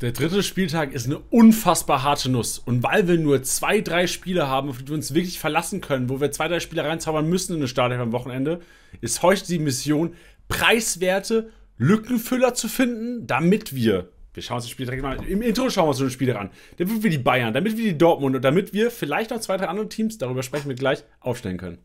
Der dritte Spieltag ist eine unfassbar harte Nuss. Und weil wir nur zwei, drei Spiele haben, auf die wir uns wirklich verlassen können, wo wir zwei, drei Spiele reinzaubern müssen in den Stadion am Wochenende, ist heute die Mission, preiswerte Lückenfüller zu finden, damit wir, wir schauen uns das Spiel direkt mal, im Intro schauen wir uns das Spiel an, damit wir die Bayern, damit wir die Dortmund und damit wir vielleicht noch zwei, drei andere Teams, darüber sprechen wir gleich, aufstellen können.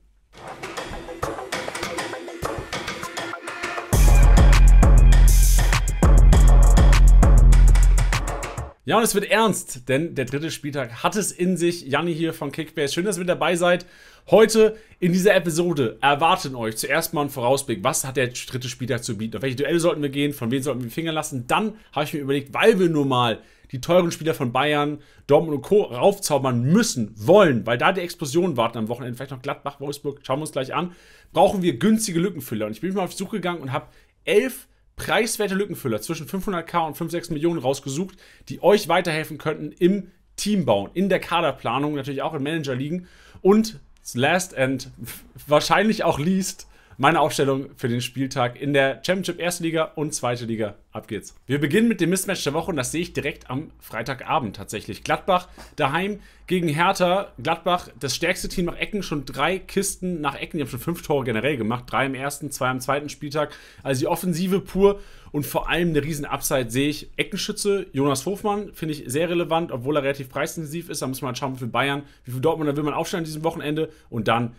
Ja, und es wird ernst, denn der dritte Spieltag hat es in sich. Janni hier von Kickbase. Schön, dass ihr mit dabei seid. Heute in dieser Episode erwarten euch zuerst mal einen Vorausblick. Was hat der dritte Spieltag zu bieten? Auf welche Duelle sollten wir gehen? Von wem sollten wir die Finger lassen? Dann habe ich mir überlegt, weil wir nun mal die teuren Spieler von Bayern, Dortmund und Co. raufzaubern müssen, wollen, weil da die Explosionen warten am Wochenende. Vielleicht noch Gladbach, Wolfsburg. Schauen wir uns gleich an. Brauchen wir günstige Lückenfüller. Und ich bin mal auf die Suche gegangen und habe elf preiswerte Lückenfüller zwischen 500k und 5, 6 Millionen rausgesucht, die euch weiterhelfen könnten im Teambauen, in der Kaderplanung, natürlich auch im Manager liegen und last and wahrscheinlich auch least meine Aufstellung für den Spieltag in der Championship Erste Liga und Zweite Liga. Ab geht's. Wir beginnen mit dem Mismatch der Woche und das sehe ich direkt am Freitagabend tatsächlich. Gladbach daheim gegen Hertha. Gladbach, das stärkste Team nach Ecken, schon drei Kisten nach Ecken. Die haben schon fünf Tore generell gemacht. Drei im ersten, zwei am zweiten Spieltag. Also die Offensive pur und vor allem eine riesen Upside sehe ich. Eckenschütze, Jonas Hofmann, finde ich sehr relevant, obwohl er relativ preisintensiv ist. Da muss man halt schauen, wie viel Bayern, wie viel Dortmund, da will man aufstellen an diesem Wochenende. Und dann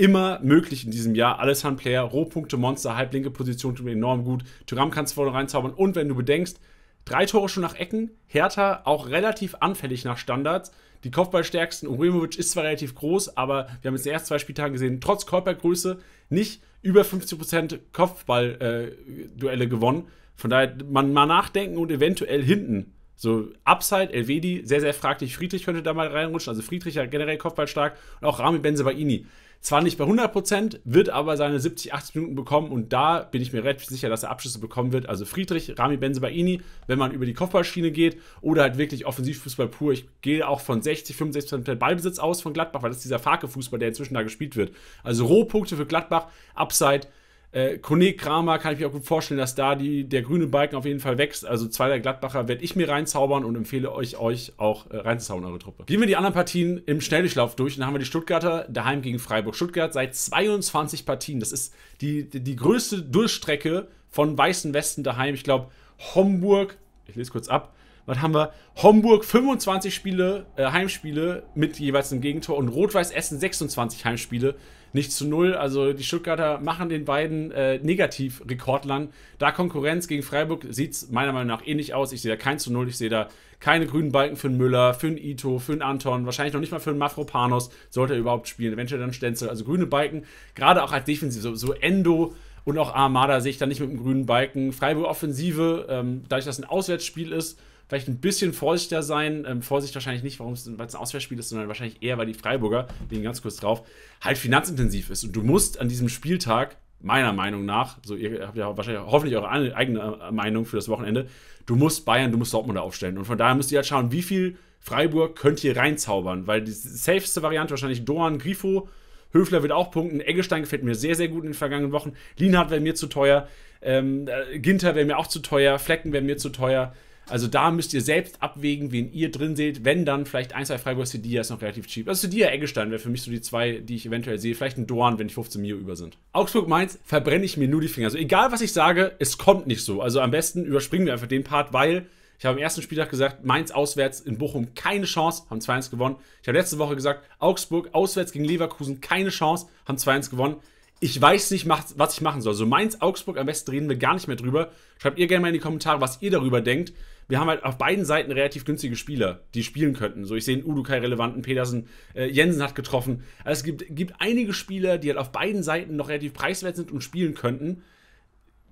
immer möglich in diesem Jahr. Alles Handplayer, Rohpunkte, Monster, halblinke Position tut mir enorm gut. Tyram kannst du vorne reinzaubern. Und wenn du bedenkst, drei Tore schon nach Ecken, Hertha auch relativ anfällig nach Standards. Die Kopfballstärksten, Uremovic ist zwar relativ groß, aber wir haben jetzt in den ersten zwei Spieltagen gesehen, trotz Körpergröße nicht über 50% Kopfballduelle äh, gewonnen. Von daher, man mal nachdenken und eventuell hinten. So, Upside, Elvedi, sehr, sehr fraglich. Friedrich könnte da mal reinrutschen. Also Friedrich ja generell Kopfball stark und auch Rami Benzebaini. Zwar nicht bei 100%, wird aber seine 70, 80 Minuten bekommen und da bin ich mir relativ sicher, dass er Abschlüsse bekommen wird. Also Friedrich, Rami Benzebaini, wenn man über die Kopfballschiene geht oder halt wirklich Offensivfußball pur. Ich gehe auch von 60, 65% Ballbesitz aus von Gladbach, weil das ist dieser farke fußball der inzwischen da gespielt wird. Also Rohpunkte für Gladbach, Upside äh, Kone Kramer kann ich mir auch gut vorstellen, dass da die, der grüne Balken auf jeden Fall wächst. Also zwei der Gladbacher werde ich mir reinzaubern und empfehle euch, euch auch äh, reinzuzaubern, eure Truppe. Gehen wir die anderen Partien im Schnelldurchlauf durch. dann haben wir die Stuttgarter daheim gegen Freiburg. Stuttgart seit 22 Partien. Das ist die, die, die größte Durchstrecke von Weißen Westen daheim. Ich glaube, Homburg, ich lese kurz ab, was haben wir? Homburg 25 Spiele, äh, Heimspiele mit jeweils einem Gegentor und Rot-Weiß Essen 26 Heimspiele. Nicht zu null. Also die Stuttgarter machen den beiden äh, Negativ-Rekordlern. Da Konkurrenz gegen Freiburg sieht es meiner Meinung nach ähnlich aus. Ich sehe da kein zu null. Ich sehe da keine grünen Balken für einen Müller, für einen Ito, für einen Anton, wahrscheinlich noch nicht mal für einen Mafropanos, sollte er überhaupt spielen. Eventuell dann Stenzel. Also grüne Balken, gerade auch als Defensive. so, so Endo. Und auch Armada sehe ich da nicht mit einem grünen Balken. Freiburg Offensive, ähm, dadurch, dass ein Auswärtsspiel ist, vielleicht ein bisschen vorsichtiger sein. Ähm, Vorsicht wahrscheinlich nicht, weil es ein Auswärtsspiel ist, sondern wahrscheinlich eher, weil die Freiburger, wegen ganz kurz drauf, halt finanzintensiv ist. Und du musst an diesem Spieltag, meiner Meinung nach, so ihr habt ja wahrscheinlich hoffentlich eure eigene äh, Meinung für das Wochenende, du musst Bayern, du musst Dortmund aufstellen. Und von daher müsst ihr halt schauen, wie viel Freiburg könnt ihr reinzaubern, weil die safeste Variante wahrscheinlich Doan, Grifo, Höfler wird auch punkten. Eggestein gefällt mir sehr, sehr gut in den vergangenen Wochen. Lienhardt wäre mir zu teuer. Ähm, äh, Ginter wäre mir auch zu teuer. Flecken wäre mir zu teuer. Also da müsst ihr selbst abwägen, wen ihr drin seht. Wenn dann vielleicht ein, zwei Freiburgs, Sedia ist noch relativ cheap. Also Sedia, Eggestein wäre für mich so die zwei, die ich eventuell sehe. Vielleicht ein Dorn, wenn ich 15 Mio über sind. Augsburg Mainz verbrenne ich mir nur die Finger. Also egal, was ich sage, es kommt nicht so. Also am besten überspringen wir einfach den Part, weil ich habe am ersten Spieltag gesagt, Mainz auswärts in Bochum keine Chance, haben 2-1 gewonnen. Ich habe letzte Woche gesagt, Augsburg auswärts gegen Leverkusen keine Chance, haben 2-1 gewonnen ich weiß nicht, was ich machen soll. So Mainz, Augsburg, am besten reden wir gar nicht mehr drüber. Schreibt ihr gerne mal in die Kommentare, was ihr darüber denkt. Wir haben halt auf beiden Seiten relativ günstige Spieler, die spielen könnten. So, ich sehe einen Udukai relevanten, Pedersen, äh, Jensen hat getroffen. Also es gibt, gibt einige Spieler, die halt auf beiden Seiten noch relativ preiswert sind und spielen könnten.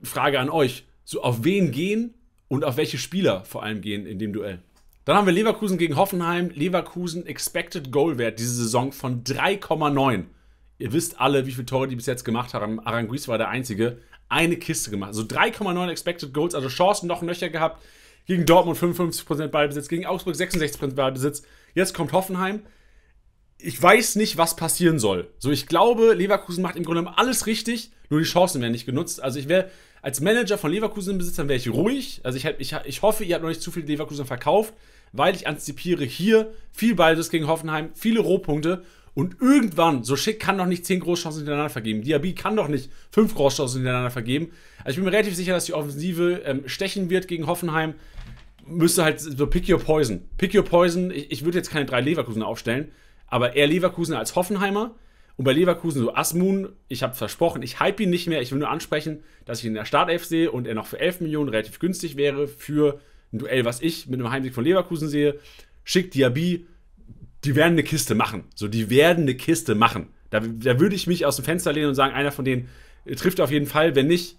Frage an euch, so auf wen gehen und auf welche Spieler vor allem gehen in dem Duell? Dann haben wir Leverkusen gegen Hoffenheim. Leverkusen Expected Goal Wert diese Saison von 3,9. Ihr wisst alle, wie viele Tore die bis jetzt gemacht haben. Aranguiz war der Einzige. Eine Kiste gemacht. Also 3,9 Expected Goals, also Chancen noch Nöcher gehabt. Gegen Dortmund 55% Ballbesitz, gegen Augsburg 66% Ballbesitz. Jetzt kommt Hoffenheim. Ich weiß nicht, was passieren soll. So, ich glaube, Leverkusen macht im Grunde genommen alles richtig, nur die Chancen werden nicht genutzt. Also ich wäre als Manager von Leverkusen im Besitz, dann wäre ich ruhig. Also ich, ich, ich hoffe, ihr habt noch nicht zu viel Leverkusen verkauft, weil ich antizipiere hier viel Ballbesitz gegen Hoffenheim, viele Rohpunkte und irgendwann, so schick kann doch nicht 10 Großchancen hintereinander vergeben. Diaby kann doch nicht 5 Großchancen hintereinander vergeben. Also ich bin mir relativ sicher, dass die Offensive ähm, stechen wird gegen Hoffenheim. Müsste halt so pick your poison. Pick your poison. Ich, ich würde jetzt keine drei Leverkusen aufstellen, aber eher Leverkusen als Hoffenheimer. Und bei Leverkusen so Asmun, ich habe versprochen, ich hype ihn nicht mehr. Ich will nur ansprechen, dass ich ihn in der Startelf sehe und er noch für 11 Millionen relativ günstig wäre für ein Duell, was ich mit einem Heimsieg von Leverkusen sehe. Schick Diaby, die werden eine Kiste machen. So, die werden eine Kiste machen. Da, da würde ich mich aus dem Fenster lehnen und sagen, einer von denen äh, trifft auf jeden Fall. Wenn nicht,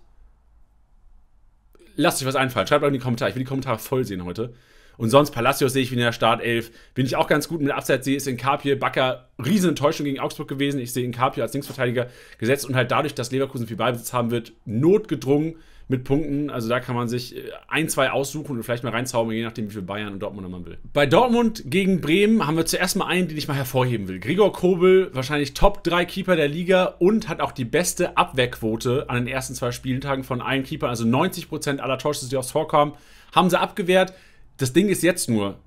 lasst euch was einfallen. Schreibt mal in die Kommentare. Ich will die Kommentare voll sehen heute. Und sonst Palacios sehe ich wieder in der Startelf. Bin ich auch ganz gut mit Abseits sehe, ist in Kapje. Bakker, riesen Enttäuschung gegen Augsburg gewesen. Ich sehe in Kapje als Linksverteidiger gesetzt und halt dadurch, dass Leverkusen viel Beibesitz haben wird, notgedrungen mit Punkten. Also da kann man sich äh, ein, zwei aussuchen und vielleicht mal reinzaubern, je nachdem, wie viel Bayern und Dortmunder man will. Bei Dortmund gegen Bremen haben wir zuerst mal einen, den ich mal hervorheben will. Gregor Kobel, wahrscheinlich Top 3 Keeper der Liga und hat auch die beste Abwehrquote an den ersten zwei Spieltagen von allen Keepern. Also 90% aller Torschüsse, die aufs Tor kamen, haben sie abgewehrt. Das Ding ist jetzt nur,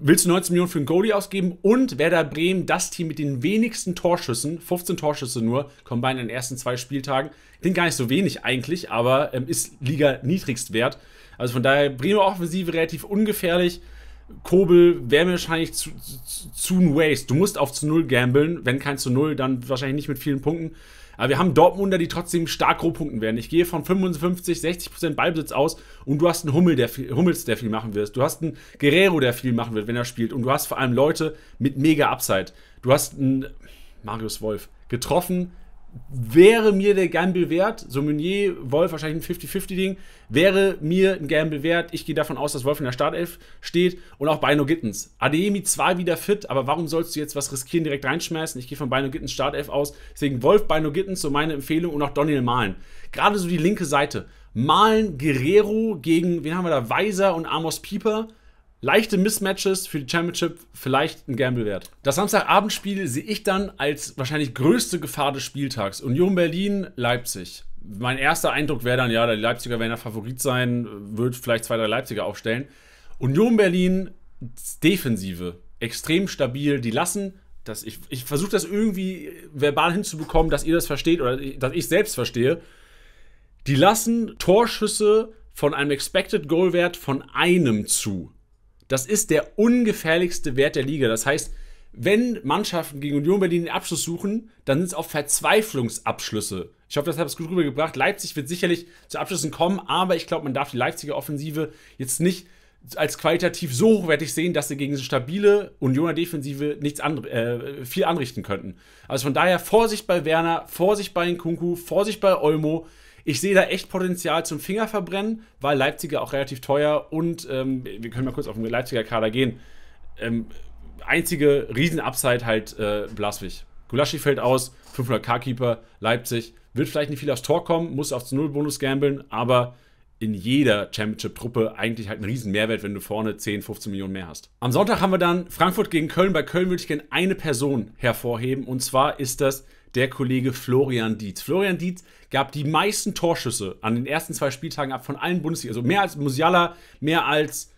willst du 19 Millionen für einen Goalie ausgeben und Werder Bremen, das Team mit den wenigsten Torschüssen, 15 Torschüsse nur, combined in den ersten zwei Spieltagen. Klingt gar nicht so wenig eigentlich, aber ähm, ist Liga niedrigstwert. Also von daher Bremer Offensive relativ ungefährlich. Kobel wäre mir wahrscheinlich zu, zu, zu ein Waste. Du musst auf zu Null gamblen. Wenn kein zu Null, dann wahrscheinlich nicht mit vielen Punkten. Aber wir haben Dortmunder, die trotzdem stark grob punkten werden. Ich gehe von 55, 60% Ballbesitz aus und du hast einen Hummel, der viel, Hummels, der viel machen wird. Du hast einen Guerrero, der viel machen wird, wenn er spielt. Und du hast vor allem Leute mit mega Upside. Du hast einen Marius Wolf getroffen, wäre mir der Gamble wert, so Meunier, Wolf, wahrscheinlich ein 50-50-Ding, wäre mir ein Gamble wert. Ich gehe davon aus, dass Wolf in der Startelf steht und auch Bino Gittens. Adeyemi zwar wieder fit, aber warum sollst du jetzt was riskieren, direkt reinschmeißen? Ich gehe von Bino Gittens Startelf aus. Deswegen Wolf, Bino Gittens, so meine Empfehlung und auch Daniel Malen. Gerade so die linke Seite. Malen, Guerrero gegen, wen haben wir da, Weiser und Amos Pieper leichte Mismatches für die Championship vielleicht ein Gamble wert. Das Samstagabendspiel sehe ich dann als wahrscheinlich größte Gefahr des Spieltags. Union Berlin, Leipzig. Mein erster Eindruck wäre dann, ja, die Leipziger werden der Favorit sein, wird vielleicht zwei, drei Leipziger aufstellen. Union Berlin, Defensive, extrem stabil, die lassen. Das, ich ich versuche das irgendwie verbal hinzubekommen, dass ihr das versteht oder dass ich selbst verstehe. Die lassen Torschüsse von einem Expected Goal Wert von einem zu. Das ist der ungefährlichste Wert der Liga. Das heißt, wenn Mannschaften gegen Union Berlin den Abschluss suchen, dann sind es auch Verzweiflungsabschlüsse. Ich hoffe, das habe ich es gut rübergebracht. Leipzig wird sicherlich zu Abschlüssen kommen, aber ich glaube, man darf die Leipziger Offensive jetzt nicht als qualitativ so hochwertig sehen, dass sie gegen eine stabile Unioner Defensive nichts an, äh, viel anrichten könnten. Also von daher Vorsicht bei Werner, Vorsicht bei Nkunku, Vorsicht bei Olmo. Ich sehe da echt Potenzial zum Fingerverbrennen, weil Leipziger auch relativ teuer und ähm, wir können mal kurz auf den Leipziger Kader gehen. Ähm, einzige Riesen-Upside halt äh, Blaswig. Gulaschi fällt aus, 500k-Keeper, Leipzig. Wird vielleicht nicht viel aufs Tor kommen, muss aufs Null-Bonus gambeln, aber in jeder Championship-Truppe eigentlich halt einen riesen Mehrwert, wenn du vorne 10, 15 Millionen mehr hast. Am Sonntag haben wir dann Frankfurt gegen Köln. Bei Köln würde ich gerne eine Person hervorheben und zwar ist das der Kollege Florian Dietz. Florian Dietz gab die meisten Torschüsse an den ersten zwei Spieltagen ab von allen Bundesliga. Also mehr als Musiala, mehr als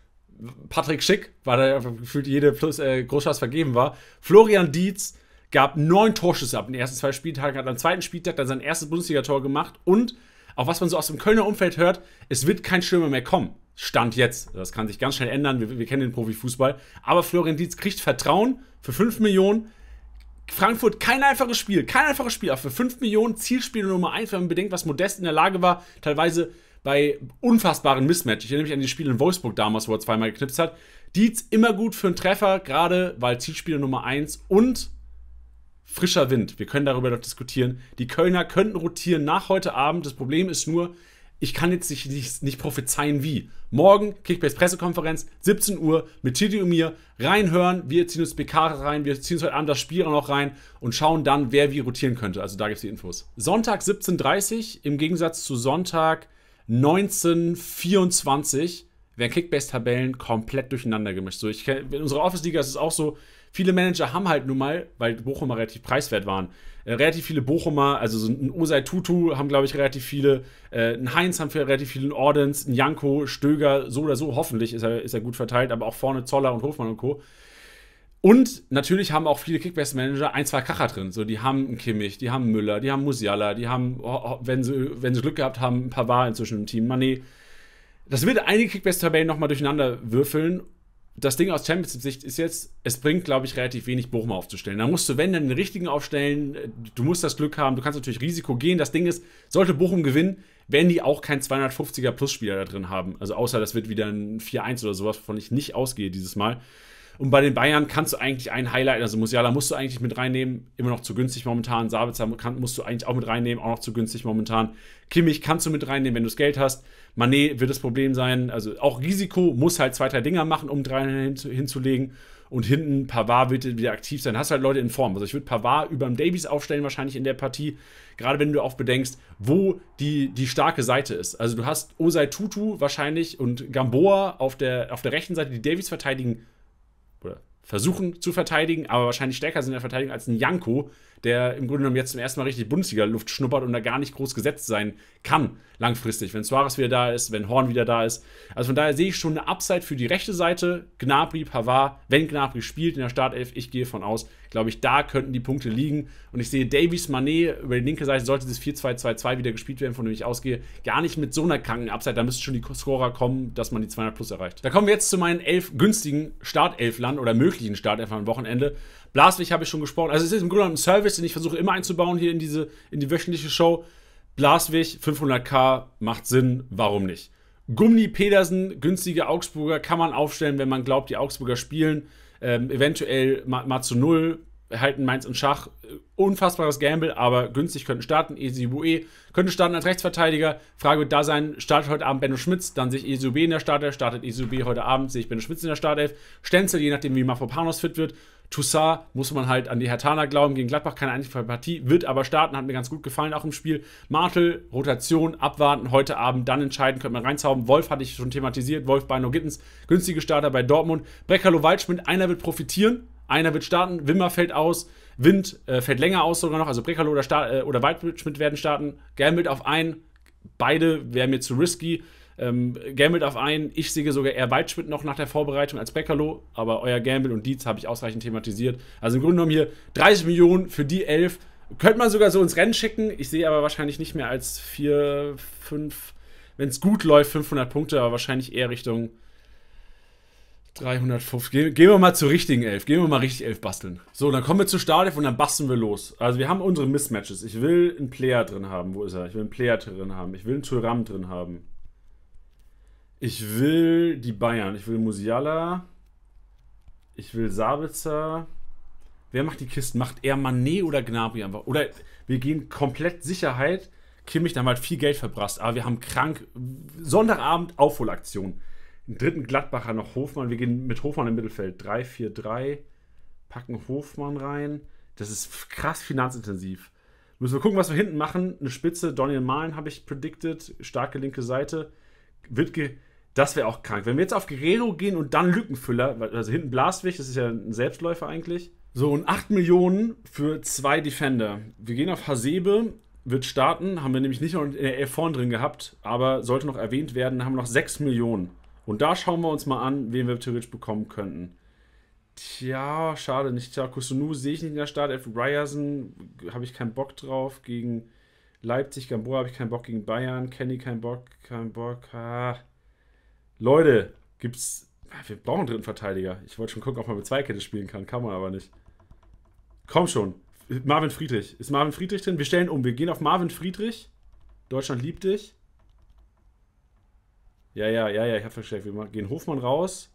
Patrick Schick, weil da gefühlt jede Plus, äh, Großchance vergeben war. Florian Dietz gab neun Torschüsse ab den ersten zwei Spieltagen, hat am zweiten Spieltag dann sein erstes Bundesligator gemacht und auch was man so aus dem Kölner Umfeld hört, es wird kein Schirmer mehr kommen. Stand jetzt. Das kann sich ganz schnell ändern. Wir, wir kennen den Profifußball. Aber Florian Dietz kriegt Vertrauen für 5 Millionen, Frankfurt kein einfaches Spiel, kein einfaches Spiel, aber für 5 Millionen Zielspiel Nummer 1, wenn man bedenkt, was Modest in der Lage war, teilweise bei unfassbaren Mismatch. Ich erinnere mich an die Spiele in Wolfsburg damals, wo er zweimal geknipst hat. Dietz immer gut für einen Treffer, gerade weil Zielspieler Nummer 1 und frischer Wind. Wir können darüber noch diskutieren. Die Kölner könnten rotieren nach heute Abend. Das Problem ist nur, ich kann jetzt nicht, nicht, nicht prophezeien wie. Morgen Kickbase Pressekonferenz, 17 Uhr mit Titi und mir. Reinhören, wir ziehen uns BK rein, wir ziehen uns heute Abend das Spiel auch noch rein und schauen dann, wer wie rotieren könnte. Also da gibt es die Infos. Sonntag 17.30 im Gegensatz zu Sonntag 19.24 Uhr werden Kickbase-Tabellen komplett durcheinander gemischt. So, ich, in unserer Office-Liga ist es auch so, viele Manager haben halt nun mal, weil Bochumer relativ preiswert waren, äh, relativ viele Bochumer, also so ein Osei Tutu haben, glaube ich, relativ viele, äh, ein Heinz haben für relativ viele, ein Ordens, ein Janko, Stöger, so oder so, hoffentlich ist er, ist er gut verteilt, aber auch vorne Zoller und Hofmann und Co. Und natürlich haben auch viele Kickbase-Manager ein, zwei Kracher drin. So, die haben einen Kimmich, die haben Müller, die haben Musiala, die haben, oh, oh, wenn sie, wenn sie Glück gehabt haben, ein paar War inzwischen im Team, Mané das wird einige Kickbase-Tabellen nochmal durcheinander würfeln. Das Ding aus Championship-Sicht ist jetzt, es bringt, glaube ich, relativ wenig Bochum aufzustellen. Da musst du, wenn, dann den richtigen aufstellen. Du musst das Glück haben, du kannst natürlich Risiko gehen. Das Ding ist, sollte Bochum gewinnen, werden die auch keinen 250er-Plus-Spieler da drin haben. Also außer das wird wieder ein 4-1 oder sowas, wovon ich nicht ausgehe dieses Mal. Und bei den Bayern kannst du eigentlich einen Highlight, also Musiala musst du eigentlich mit reinnehmen, immer noch zu günstig momentan. Sabitzer musst du eigentlich auch mit reinnehmen, auch noch zu günstig momentan. Kimmich kannst du mit reinnehmen, wenn du das Geld hast. Mané wird das Problem sein. Also auch Risiko muss halt zwei, drei Dinger machen, um drei hin, hinzulegen. Und hinten Pavard wird wieder aktiv sein. Hast halt Leute in Form. Also ich würde Pavard über dem Davies aufstellen, wahrscheinlich in der Partie. Gerade wenn du auch bedenkst, wo die, die starke Seite ist. Also du hast Osei Tutu wahrscheinlich und Gamboa auf der, auf der rechten Seite, die Davies verteidigen oder versuchen zu verteidigen, aber wahrscheinlich stärker sind in der Verteidigung als ein Janko, der im Grunde genommen jetzt zum ersten Mal richtig Bundesliga-Luft schnuppert und da gar nicht groß gesetzt sein kann, langfristig. Wenn Suarez wieder da ist, wenn Horn wieder da ist. Also von daher sehe ich schon eine Upside für die rechte Seite. Gnabry, Pavard, wenn Gnabry spielt in der Startelf, ich gehe von aus, glaube ich, da könnten die Punkte liegen. Und ich sehe Davies, Manet über die linke Seite, sollte das 4-2-2-2 wieder gespielt werden, von dem ich ausgehe, gar nicht mit so einer kranken Upside. Da müssten schon die Scorer kommen, dass man die 200 plus erreicht. Da kommen wir jetzt zu meinen elf günstigen Startelflern oder möglichen Startelflern am Wochenende. Blaswig habe ich schon gesprochen. Also es ist im Grunde ein Service, den ich versuche immer einzubauen hier in diese, in die wöchentliche Show. Blaswig, 500k, macht Sinn, warum nicht? Gumni Pedersen, günstige Augsburger, kann man aufstellen, wenn man glaubt, die Augsburger spielen. Ähm, eventuell mal, mal, zu Null, halten Mainz und Schach. Unfassbares Gamble, aber günstig könnten starten. Esibue könnte starten als Rechtsverteidiger. Frage wird da sein, startet heute Abend Benno Schmitz, dann sehe ich Esibue in der Startelf, startet Esibue heute Abend, sehe ich Benno Schmitz in der Startelf. Stenzel, je nachdem wie Mafropanos fit wird, Toussaint muss man halt an die Hertana glauben, gegen Gladbach keine einzige Partie, wird aber starten, hat mir ganz gut gefallen, auch im Spiel. Martel, Rotation, abwarten, heute Abend dann entscheiden, könnte man reinzauben. Wolf hatte ich schon thematisiert, Wolf bei No Gittens, günstige Starter bei Dortmund. Breckerlo Waldschmidt, einer wird profitieren, einer wird starten, Wimmer fällt aus, Wind äh, fällt länger aus sogar noch, also Breckerlo oder, äh, oder Waldschmidt werden starten, Gambelt auf einen, beide wären mir zu risky. Ähm, Gamble darf ein, ich sehe sogar eher Weitschmidt noch nach der Vorbereitung als Beckerlo, aber euer Gamble und Dietz habe ich ausreichend thematisiert. Also im Grunde genommen hier 30 Millionen für die 11. Könnte man sogar so ins Rennen schicken. Ich sehe aber wahrscheinlich nicht mehr als 4, 5, wenn es gut läuft, 500 Punkte, aber wahrscheinlich eher Richtung 350. Ge gehen wir mal zur richtigen 11. Gehen wir mal richtig 11 basteln. So, dann kommen wir zu Stadef und dann basteln wir los. Also wir haben unsere Mismatches. Ich will einen Player drin haben. Wo ist er? Ich will einen Player drin haben. Ich will einen Thuram drin haben. Ich will die Bayern. Ich will Musiala. Ich will Sabitzer. Wer macht die Kisten? Macht er Manet oder Gnabry einfach? Oder wir gehen komplett Sicherheit. Kimmich, da haben halt viel Geld verbrasst. Aber wir haben krank. Sonntagabend Aufholaktion. Im dritten Gladbacher noch Hofmann. Wir gehen mit Hofmann im Mittelfeld. 3-4-3. Packen Hofmann rein. Das ist krass finanzintensiv. Müssen wir gucken, was wir hinten machen. Eine Spitze. Donny Malen habe ich predicted. Starke linke Seite. Wittke das wäre auch krank. Wenn wir jetzt auf Guerrero gehen und dann Lückenfüller, also hinten Blaswig, das ist ja ein Selbstläufer eigentlich. So, und 8 Millionen für zwei Defender. Wir gehen auf Hasebe, wird starten, haben wir nämlich nicht noch in der L vorn drin gehabt, aber sollte noch erwähnt werden, haben wir noch 6 Millionen. Und da schauen wir uns mal an, wen wir theoretisch bekommen könnten. Tja, schade nicht. Tja, Kusunu sehe ich nicht in der Start. Startelf. Ryerson habe ich keinen Bock drauf. Gegen Leipzig, Gamboa habe ich keinen Bock. Gegen Bayern, Kenny keinen Bock. keinen Bock. Ah. Leute, gibt's. Ah, wir brauchen einen dritten Verteidiger. Ich wollte schon gucken, ob man mit Zweikette spielen kann. Kann man aber nicht. Komm schon. Marvin Friedrich. Ist Marvin Friedrich drin? Wir stellen um. Wir gehen auf Marvin Friedrich. Deutschland liebt dich. Ja, ja, ja, ja, ich habe versteckt. Wir gehen Hofmann raus,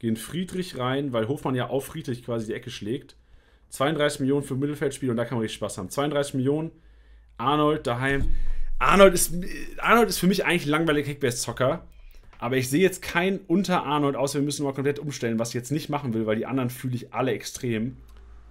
gehen Friedrich rein, weil Hofmann ja auf Friedrich quasi die Ecke schlägt. 32 Millionen für Mittelfeldspiel und da kann man richtig Spaß haben. 32 Millionen, Arnold daheim. Arnold ist, äh, Arnold ist für mich eigentlich ein langweiliger Kickbase-Zocker. Aber ich sehe jetzt keinen unter Arnold, außer wir müssen mal komplett umstellen, was ich jetzt nicht machen will, weil die anderen fühle ich alle extrem.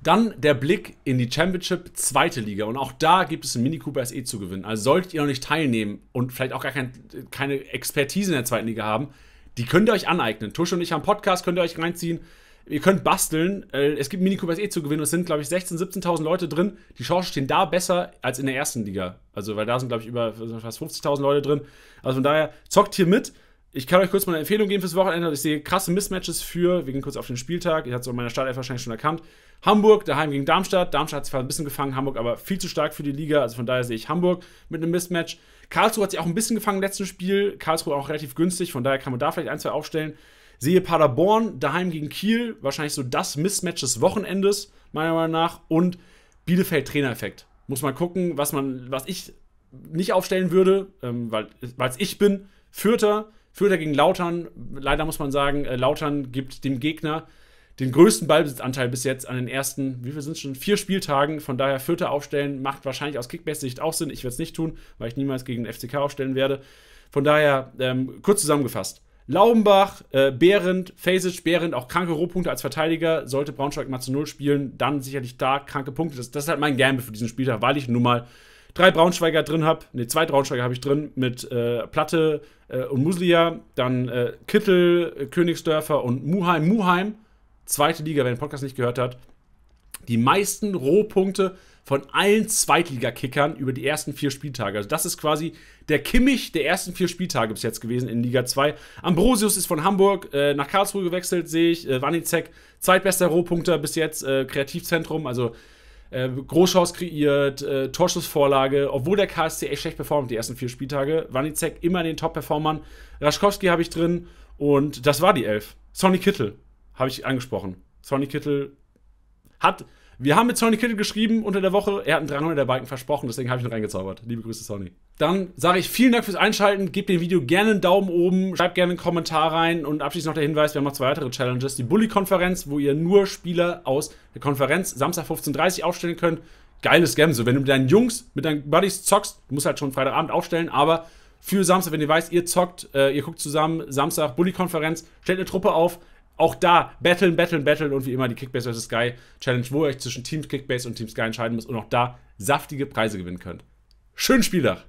Dann der Blick in die Championship zweite Liga. Und auch da gibt es einen Mini Cooper SE zu gewinnen. Also solltet ihr noch nicht teilnehmen und vielleicht auch gar kein, keine Expertise in der zweiten Liga haben, die könnt ihr euch aneignen. Tusch und ich haben Podcast, könnt ihr euch reinziehen. Ihr könnt basteln. Äh, es gibt Mini Cooper SE zu gewinnen. Es sind, glaube ich, 16.000, 17 17.000 Leute drin. Die Chancen stehen da besser als in der ersten Liga. Also, weil da sind, glaube ich, über fast 50.000 Leute drin. Also von daher, zockt hier mit. Ich kann euch kurz mal eine Empfehlung geben fürs Wochenende. Ich sehe krasse Mismatches für, wir gehen kurz auf den Spieltag, ihr habt es in meiner Startelf wahrscheinlich schon erkannt. Hamburg daheim gegen Darmstadt. Darmstadt hat zwar ein bisschen gefangen, Hamburg aber viel zu stark für die Liga. Also von daher sehe ich Hamburg mit einem Mismatch. Karlsruhe hat sich auch ein bisschen gefangen im letzten Spiel. Karlsruhe auch relativ günstig, von daher kann man da vielleicht ein, zwei aufstellen. Sehe Paderborn daheim gegen Kiel, wahrscheinlich so das Mismatch des Wochenendes, meiner Meinung nach. Und Bielefeld-Trainereffekt. Muss man gucken, was man, was ich nicht aufstellen würde, ähm, weil es ich bin. Fürther. Fürther gegen Lautern. Leider muss man sagen, äh, Lautern gibt dem Gegner den größten Ballbesitzanteil bis jetzt an den ersten, wie viel sind es schon? Vier Spieltagen. Von daher Vierter aufstellen macht wahrscheinlich aus Kickbase-Sicht auch Sinn. Ich werde es nicht tun, weil ich niemals gegen den FCK aufstellen werde. Von daher ähm, kurz zusammengefasst. Laubenbach, äh, Behrendt, Fasic, Behrendt, auch kranke Rohpunkte als Verteidiger. Sollte Braunschweig mal zu Null spielen, dann sicherlich da kranke Punkte. Das, das ist halt mein Gamble für diesen Spieltag, weil ich nun mal drei Braunschweiger drin habe, ne, zwei Braunschweiger habe ich drin mit äh, Platte äh, und Muslia, dann äh, Kittel, äh, Königsdörfer und Muheim. Muheim, zweite Liga, wer den Podcast nicht gehört hat. Die meisten Rohpunkte von allen Zweitligakickern über die ersten vier Spieltage. Also das ist quasi der Kimmich der ersten vier Spieltage bis jetzt gewesen in Liga 2. Ambrosius ist von Hamburg äh, nach Karlsruhe gewechselt, sehe ich. Äh, Wanizek, zweitbester Rohpunkter bis jetzt, äh, Kreativzentrum. Also äh, Großchance kreiert, äh, Torschussvorlage, obwohl der KSC echt schlecht performt die ersten vier Spieltage. Wanizek immer in den Top-Performern. Raschkowski habe ich drin und das war die Elf. Sonny Kittel habe ich angesprochen. Sonny Kittel hat. Wir haben mit Sonny Kittel geschrieben unter der Woche. Er hat einen 300 der Balken versprochen, deswegen habe ich ihn reingezaubert. Liebe Grüße, Sonny. Dann sage ich vielen Dank fürs Einschalten. Gebt dem Video gerne einen Daumen oben, schreibt gerne einen Kommentar rein und abschließend noch der Hinweis: Wir haben noch zwei weitere Challenges. Die Bully-Konferenz, wo ihr nur Spieler aus der Konferenz Samstag 15.30 Uhr aufstellen könnt. Geiles Game. So, wenn du mit deinen Jungs, mit deinen Buddies zockst, du musst halt schon Freitagabend aufstellen, aber für Samstag, wenn ihr weißt, ihr zockt, äh, ihr guckt zusammen, Samstag, Bully-Konferenz, stellt eine Truppe auf, auch da battlen, battlen, battlen und wie immer die Kickbase vs. Sky Challenge, wo ihr euch zwischen Team Kickbase und Team Sky entscheiden müsst und auch da saftige Preise gewinnen könnt. Schönen Spieltag!